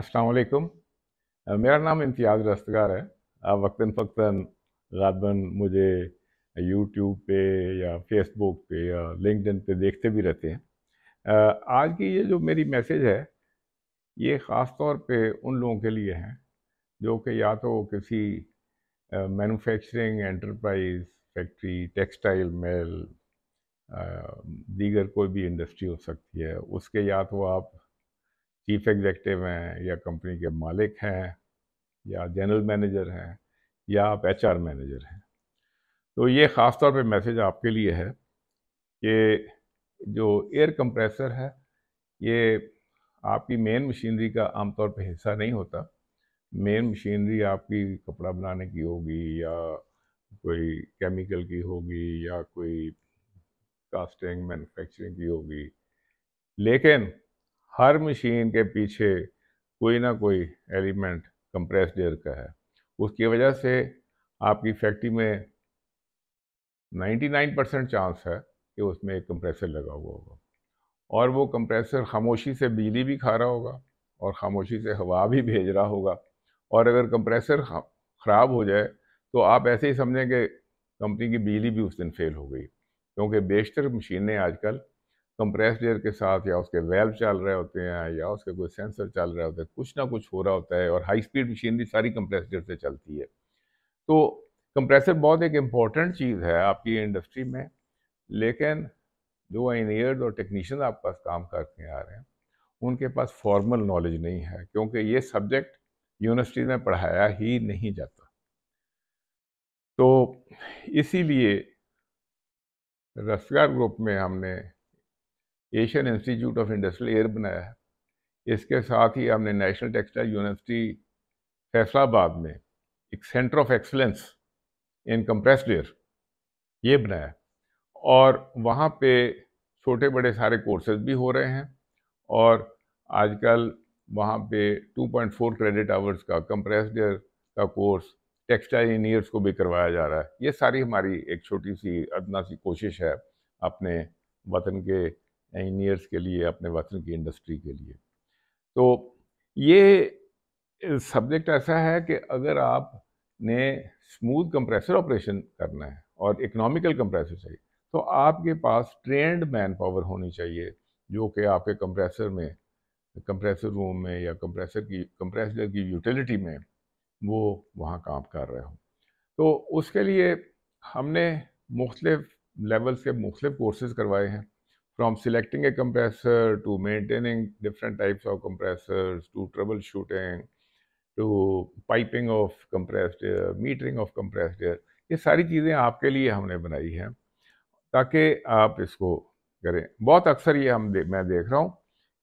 असलकुम मेरा नाम इम्तियाज़ रस्तगार है आप वक्ता फ़क्ता गालबन मुझे यूट्यूब पे या फेसबुक पे या लिंकड पे देखते भी रहते हैं आज की ये जो मेरी मैसेज है ये ख़ास तौर पे उन लोगों के लिए हैं जो कि या तो किसी manufacturing enterprise factory textile mill दीगर कोई भी इंडस्ट्री हो सकती है उसके या तो आप चीफ एग्जेक्टिव हैं या कंपनी के मालिक हैं या जनरल मैनेजर हैं या आप एच मैनेजर हैं तो ये ख़ास तौर पर मैसेज आपके लिए है कि जो एयर कंप्रेसर है ये आपकी मेन मशीनरी का आमतौर पर हिस्सा नहीं होता मेन मशीनरी आपकी कपड़ा बनाने की होगी या कोई केमिकल की होगी या कोई कास्टिंग मैन्युफैक्चरिंग की होगी लेकिन हर मशीन के पीछे कोई ना कोई एलिमेंट कंप्रेस्ड एयर का है उसकी वजह से आपकी फैक्ट्री में 99 परसेंट चांस है कि उसमें एक कंप्रेसर लगा हुआ होगा और वो कंप्रेसर खामोशी से बिजली भी खा रहा होगा और खामोशी से हवा भी भेज रहा होगा और अगर कंप्रेसर ख़राब हो जाए तो आप ऐसे ही समझें कि कंपनी की बिजली भी उस दिन फेल हो गई क्योंकि बेशतर मशीनें आजकल कंप्रेस्ड एयर के साथ या उसके वेल्व चल रहे होते हैं या उसके कोई सेंसर चल रहे होते हैं कुछ ना कुछ हो रहा होता है और हाई स्पीड मशीनरी सारी कंप्रेस्ड एयर से चलती है तो कंप्रेसर बहुत एक इम्पॉर्टेंट चीज़ है आपकी इंडस्ट्री में लेकिन जो इंजीनियर और टेक्नीशियन आपके पास काम करके आ रहे हैं उनके पास फॉर्मल नॉलेज नहीं है क्योंकि ये सब्जेक्ट यूनिवर्सिटी में पढ़ाया ही नहीं जाता तो इसीलिए रसगार ग्रुप में हमने Asian institute of industrial air बनाया है इसके साथ ही हमने नेशनल टेक्सटाइल यूनिवर्सिटी फैसलाबाद में एक centre of excellence in compressed air ये बनाया है और वहाँ पे छोटे बड़े सारे कोर्सेज भी हो रहे हैं और आजकल वहाँ पे 2.4 क्रेडिट आवर्स का कंप्रेस्ड एयर का कोर्स टेक्सटाइल इंजीनियर्स को भी करवाया जा रहा है ये सारी हमारी एक छोटी सी अदना सी कोशिश है अपने वतन के इंजीनियर्स के लिए अपने वतन की इंडस्ट्री के लिए तो ये सब्जेक्ट ऐसा है कि अगर आपने स्मूथ कंप्रेसर ऑपरेशन करना है और इकोनॉमिकल कंप्रेसर चाहिए तो आपके पास ट्रेंड मैन पावर होनी चाहिए जो कि आपके कंप्रेसर में कंप्रेसर रूम में या कंप्रेसर की कंप्रेसर की यूटिलिटी में वो वहाँ काम कर रहे हो तो उसके लिए हमने मुख्तलिफ लेवल्स के मुख्तलिफ कोर्सेज करवाए हैं from selecting a compressor to maintaining different types of compressors to troubleshooting to piping of compressed air metering of compressed air ये सारी चीज़ें आपके लिए हमने बनाई हैं ताकि आप इसको करें बहुत अक्सर ये हम दे, मैं देख रहा हूँ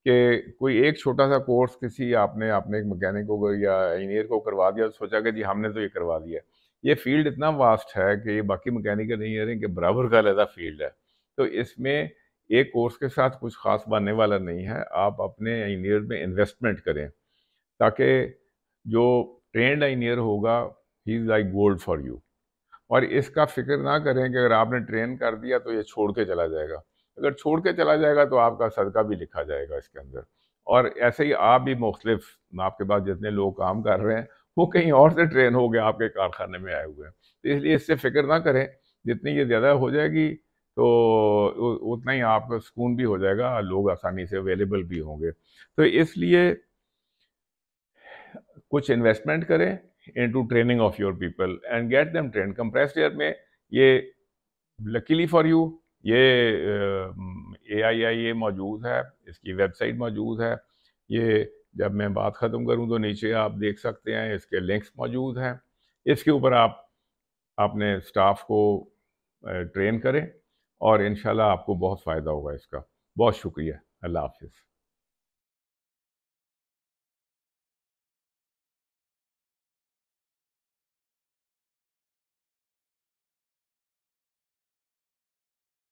कि कोई एक छोटा सा कोर्स किसी आपने आपने एक मैकेनिक को या इंजीनियर को करवा दिया सोचा कि जी हमने तो ये करवा दिया ये फील्ड इतना वास्ट है कि ये बाकी मकैनिक इंजीनियरिंग के बराबर का लहदा फील्ड है तो इसमें एक कोर्स के साथ कुछ खास बनने वाला नहीं है आप अपने इंजीनियर में इन्वेस्टमेंट करें ताकि जो ट्रेंड इंजीनियर होगा he is like gold for you और इसका फिक्र ना करें कि अगर आपने ट्रेन कर दिया तो ये छोड़ के चला जाएगा अगर छोड़ के चला जाएगा तो आपका सदका भी लिखा जाएगा इसके अंदर और ऐसे ही आप भी मुख्तलिफ आपके पास जितने लोग काम कर रहे हैं वो कहीं और से ट्रेन हो गए आपके कारखाने में आए हुए हैं तो इसलिए इससे फिक्र ना करें जितनी ये ज़्यादा हो जाएगी तो उतना ही आप सुकून भी हो जाएगा लोग आसानी से अवेलेबल भी होंगे तो इसलिए कुछ इन्वेस्टमेंट करें into training of your people and get them train compressed air में ये लकीली फॉर यू ये ए आई आई ए मौजूद है इसकी वेबसाइट मौजूद है ये जब मैं बात ख़त्म करूं तो नीचे आप देख सकते हैं इसके लिंक्स मौजूद हैं इसके ऊपर आप अपने स्टाफ को ट्रेन करें और इन आपको बहुत फ़ायदा होगा इसका बहुत शुक्रिया अल्लाह हाफिज़